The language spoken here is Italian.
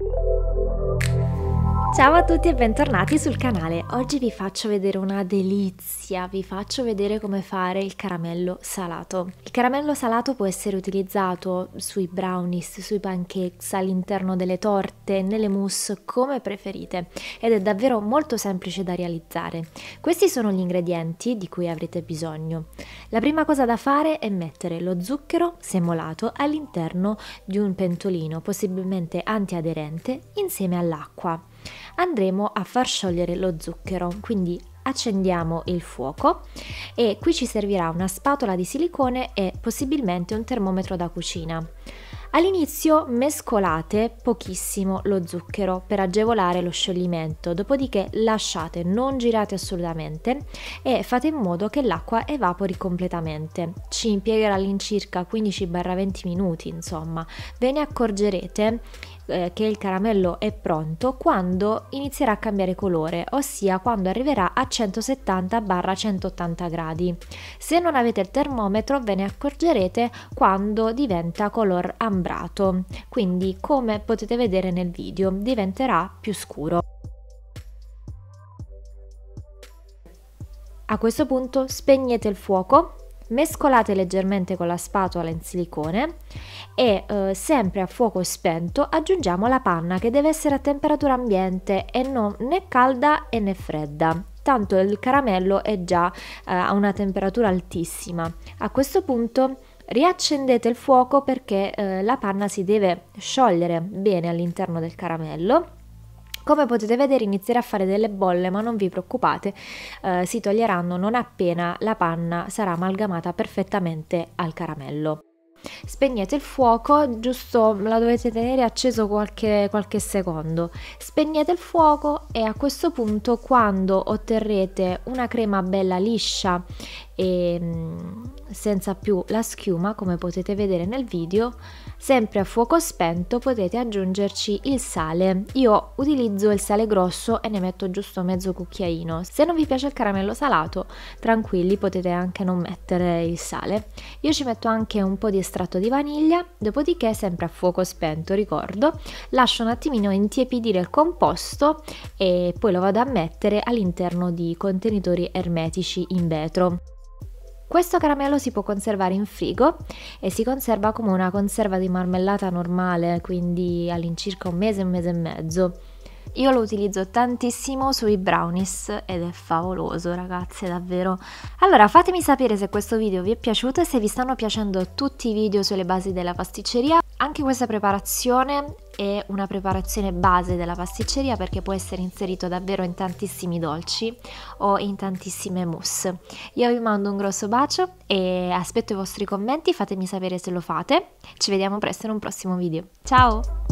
you Ciao a tutti e bentornati sul canale. Oggi vi faccio vedere una delizia, vi faccio vedere come fare il caramello salato. Il caramello salato può essere utilizzato sui brownies, sui pancakes, all'interno delle torte, nelle mousse, come preferite ed è davvero molto semplice da realizzare. Questi sono gli ingredienti di cui avrete bisogno. La prima cosa da fare è mettere lo zucchero semolato all'interno di un pentolino, possibilmente antiaderente, in insieme all'acqua. Andremo a far sciogliere lo zucchero, quindi accendiamo il fuoco e qui ci servirà una spatola di silicone e possibilmente un termometro da cucina. All'inizio mescolate pochissimo lo zucchero per agevolare lo scioglimento, dopodiché lasciate, non girate assolutamente e fate in modo che l'acqua evapori completamente. Ci impiegherà all'incirca 15-20 minuti, insomma. Ve ne accorgerete eh, che il caramello è pronto quando inizierà a cambiare colore, ossia quando arriverà a 170-180 gradi. Se non avete il termometro ve ne accorgerete quando diventa color ambrato, quindi come potete vedere nel video diventerà più scuro. A questo punto spegnete il fuoco mescolate leggermente con la spatola in silicone e eh, sempre a fuoco spento aggiungiamo la panna che deve essere a temperatura ambiente e non né calda né fredda tanto il caramello è già eh, a una temperatura altissima. A questo punto riaccendete il fuoco perché eh, la panna si deve sciogliere bene all'interno del caramello come potete vedere inizierà a fare delle bolle ma non vi preoccupate, eh, si toglieranno non appena la panna sarà amalgamata perfettamente al caramello. Spegnete il fuoco, giusto la dovete tenere acceso qualche, qualche secondo. Spegnete il fuoco e a questo punto quando otterrete una crema bella liscia e ehm, senza più la schiuma come potete vedere nel video sempre a fuoco spento potete aggiungerci il sale io utilizzo il sale grosso e ne metto giusto mezzo cucchiaino se non vi piace il caramello salato tranquilli potete anche non mettere il sale io ci metto anche un po' di estratto di vaniglia dopodiché sempre a fuoco spento ricordo lascio un attimino intiepidire il composto e poi lo vado a mettere all'interno di contenitori ermetici in vetro questo caramello si può conservare in frigo e si conserva come una conserva di marmellata normale, quindi all'incirca un mese, un mese e mezzo. Io lo utilizzo tantissimo sui brownies ed è favoloso ragazze davvero. Allora fatemi sapere se questo video vi è piaciuto e se vi stanno piacendo tutti i video sulle basi della pasticceria. Anche questa preparazione è una preparazione base della pasticceria perché può essere inserito davvero in tantissimi dolci o in tantissime mousse. Io vi mando un grosso bacio e aspetto i vostri commenti, fatemi sapere se lo fate. Ci vediamo presto in un prossimo video. Ciao!